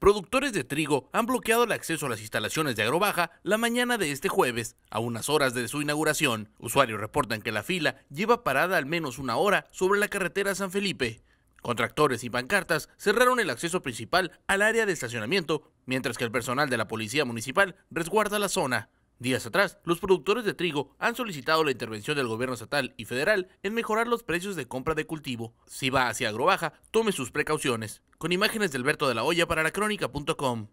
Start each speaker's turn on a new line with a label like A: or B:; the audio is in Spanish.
A: Productores de trigo han bloqueado el acceso a las instalaciones de Agrobaja la mañana de este jueves, a unas horas de su inauguración. Usuarios reportan que la fila lleva parada al menos una hora sobre la carretera San Felipe. Contractores y pancartas cerraron el acceso principal al área de estacionamiento, mientras que el personal de la policía municipal resguarda la zona. Días atrás, los productores de trigo han solicitado la intervención del gobierno estatal y federal en mejorar los precios de compra de cultivo. Si va hacia Agrobaja, tome sus precauciones. Con imágenes de Alberto de la Hoya para la crónica.com.